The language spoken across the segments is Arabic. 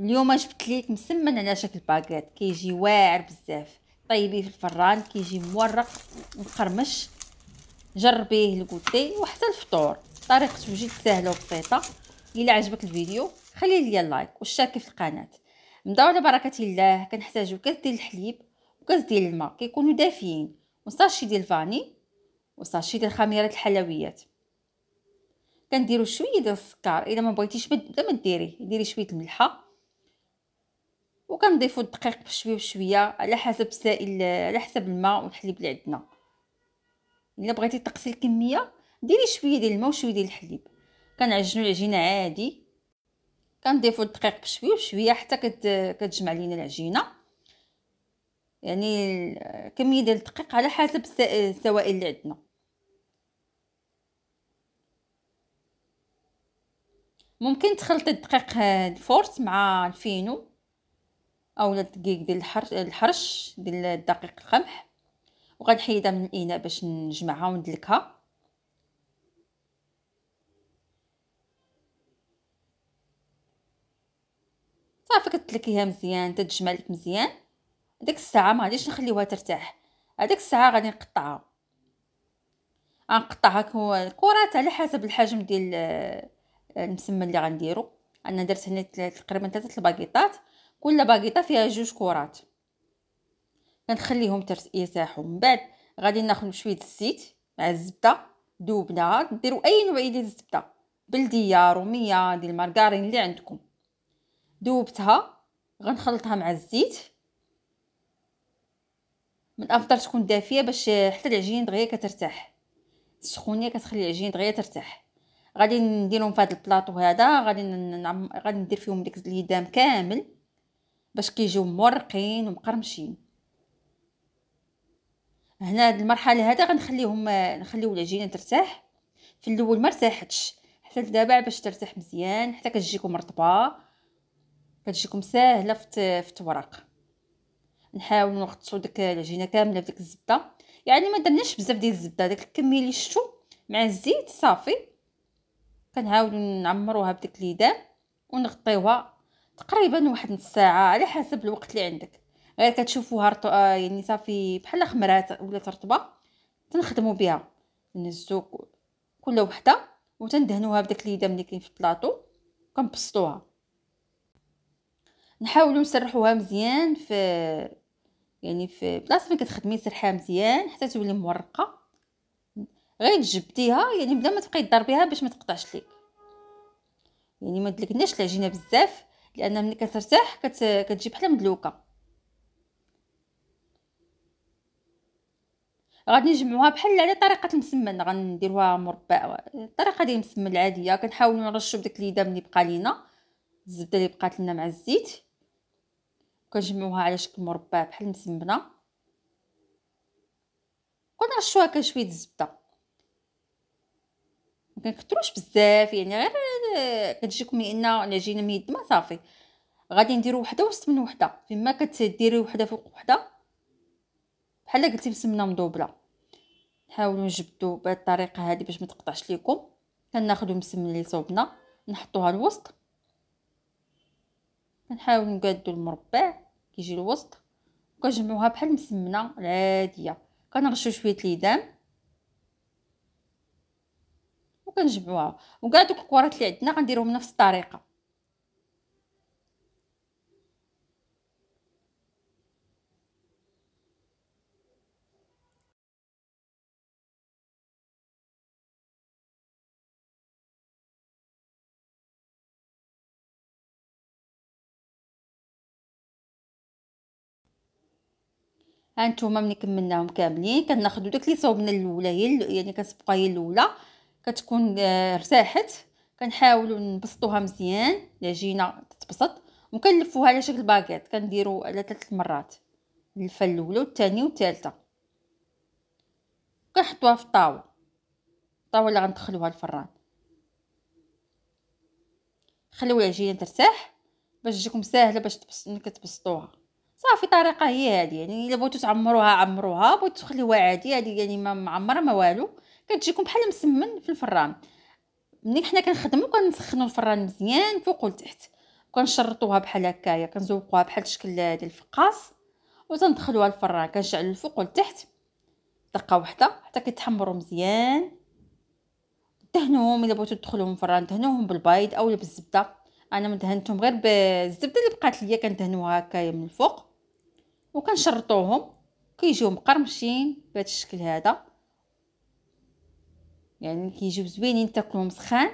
اليوم جبت لك مسمن على شكل باكيت كيجي واعر بزاف طيبيه في الفران كيجي مورق مقرمش جربيه الكوتي وحتى الفطور طريقته جد سهله وبسيطه الا عجبك الفيديو خلي لي لايك وشارك في القناه من بركه الله كنحتاجو كاس ديال الحليب وكاس ديال الماء كيكونوا دافيين وساشي ديال الفاني وساشي ديال خميره الحلويات كنديروا شويه ديال السكر الا ما بغيتيش بد... ما ديري ديري شويه الملحه وكنضيفوا الدقيق بشويه بشويه على حسب السائل على حسب الماء والحليب اللي عندنا الا بغيتي تقصي الكميه ديري شويه ديال الماء وشويه ديال الحليب كنعجنوا العجينه عادي كنضيفوا الدقيق بشويه بشويه حتى كت... كتجمع لينا العجينه يعني الكميه ديال الدقيق على حسب السوائل اللي عندنا ممكن تخلطي الدقيق الفورت مع الفينو اولا الدقيق ديال الحرش ديال الدقيق القمح وغنحيدها من الاناء باش نجمعها وندلكها صافي كتلكيها مزيان تتجمع لك مزيان هذيك الساعه ما غاديش نخليوها ترتاح هذيك الساعه غادي نقطعها غنقطعها كرات على حسب الحجم ديال آه، المسمن اللي غنديرو انا درت هنا تقريبا ثلاثه الباكيطات كل باقيطه فيها جوج كرات كنخليهم يرتاحوا من بعد غادي ناخذ شويه الزيت مع الزبده دوبنا ديروا اي نوع ديال الزبده بلديه روميه ديال المارغرين اللي عندكم دوبتها غنخلطها مع الزيت من الافضل تكون دافيه باش حتى العجين دغيا كترتاح السخونيه كتخلي العجين دغيا ترتاح غادي نديرهم في هذا البلاطو هذا غادي نعم- غادي ندير فيهم ديك الهدام كامل باش كيجيو مورقين ومقرمشين هنا هاد المرحله هذا غنخليهم نخليو العجينه ترتاح في الاول ما ارتاحتش حتى دابا باش ترتاح مزيان حتى كتجيكم مرطبه كتجيكم ساهله في التوراق نحاول نغطسوا ديك العجينه كامله بديك الزبده يعني ما درناش بزاف ديال الزبده داك الكميه اللي شتو مع الزيت صافي كنعاودوا نعمروها بديك اليدام ونغطيوها تقريبا واحد نص ساعه على حسب الوقت اللي عندك غير كتشوفوها رط... آه، يعني صافي بحال خمرات ولات رطبه تنخدموا بها نهزو كل وحده وتندهنوها بداك اليده ملي كاين في البلاطو كنبسطوها نحاولوا نسرحوها مزيان في يعني في بلاصه فين كتخدمي سرحها مزيان حتى تولي مورقه غير تجبديها يعني بلا ما تبقاي تضربيها باش ما تقطعش ليك يعني ما دلكناش العجينه بزاف لان ملي كترتاح كت... كتجي بحال مدلوكه غادي نجمعوها بحال على طريقه المسمن غنديروها مربع الطريقه ديال المسمن العاديه كنحاولوا نرشو بداك دام اللي بقى لينا الزبده اللي بقات لنا مع الزيت كنجمعوها على شكل مربع بحال المسمنه كنرشوها كشويه الزبده ما كنكثروش بزاف يعني غير كتجيكم لان العجينه من ما صافي غادي نديرو وحده وسط من وحده فيما كتديري وحده فوق وحده بحال قلتي مسمنه مدوبله نحاولوا نجبدو بهذه الطريقه هذه باش ما تقطعش ليكم كناخذوا المسمنه اللي صوبنا نحطوها الوسط كنحاول نقادو المربع كيجي الوسط وكنجمعوها بحال المسمنه العاديه كنرشو شويه اليدام وكنجمعوها وكاع دوك الكرات اللي عندنا غنديرهم نفس الطريقه هانتوما ملي كملناهم كاملين كناخذوا داك اللي صوبنا الاولى هي يعني كتبقى هي الاولى كتكون ارتاحت كنحاولوا نبسطوها مزيان العجينه تتبسط وكنلفوها على شكل باكيط كنديروا على ثلاث مرات اللفه الاولى والثانيه والثالثه كنحطوها في الطاوله الطاوله اللي غندخلوها الفران خليو العجينه ترتاح باش تجيكم ساهله باش تبسطوها كتبسطوها صافي طريقه هي هذه يعني الا بغيتو تعمروها عمروها بغيتو تخليوها عادي هذه يعني ما معمره ما والو كتجيكم بحال مسمن في الفران ملي حنا كنخدمو كنسخنو الفران مزيان فوق ولتحت كنشرطوها بحال هكايا كنزوقوها بحال الشكل ديال الفقاص وتندخلوها الفران كنشعل الفوق والتحت دقه واحده حتى كيتحمروا مزيان دهنوهم الا بغيتو تدخلوهم الفران دهنوهم بالبيض اولا بالزبده انا مدهنتهم غير بالزبده اللي بقات ليا كندهنوها هكايا من الفوق وكنشرطوهم كيجيو مقرمشين بهذا الشكل هذا يعني كيجيو زوينين تاكلهم سخان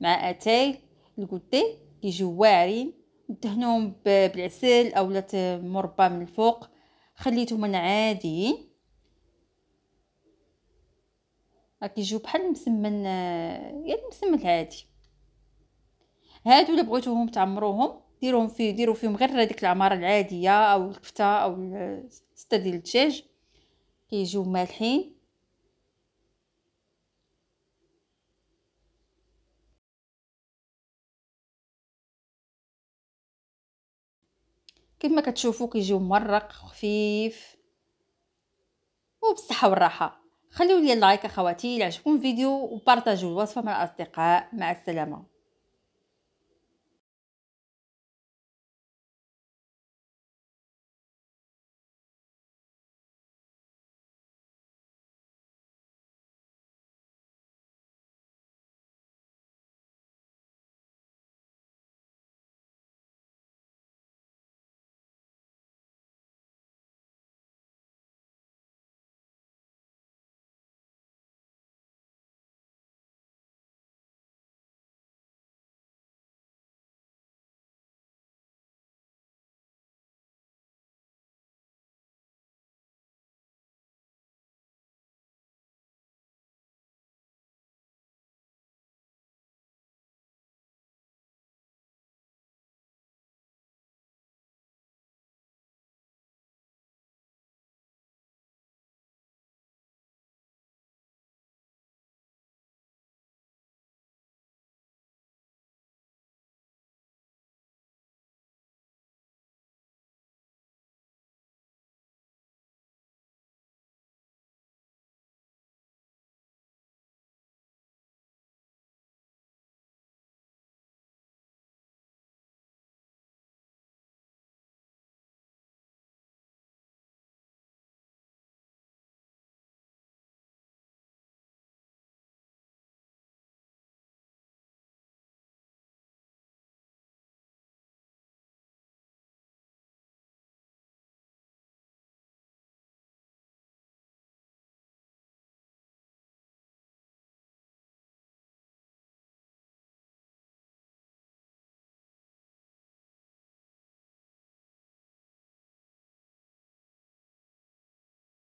مع اتاي الكوتي كيجيو واعرين دهنهم بالعسل اولا مربى من الفوق خليتهم انا عاديين كيجيو بحال المسمن آه، يعني المسمن العادي هادو اللي بغيتوهم تعمروهم ديروهم فيه ديروا فيهم غير هذيك العماره العاديه او الكفته او سته ديال الدجاج كيجيو مالحين كما كتشوفوا كيجيو مرق خفيف وبالصحه والراحه خليو لي لايك اخواتي الى عجبكم الفيديو وبارطاجيو الوصفه مع الاصدقاء مع السلامه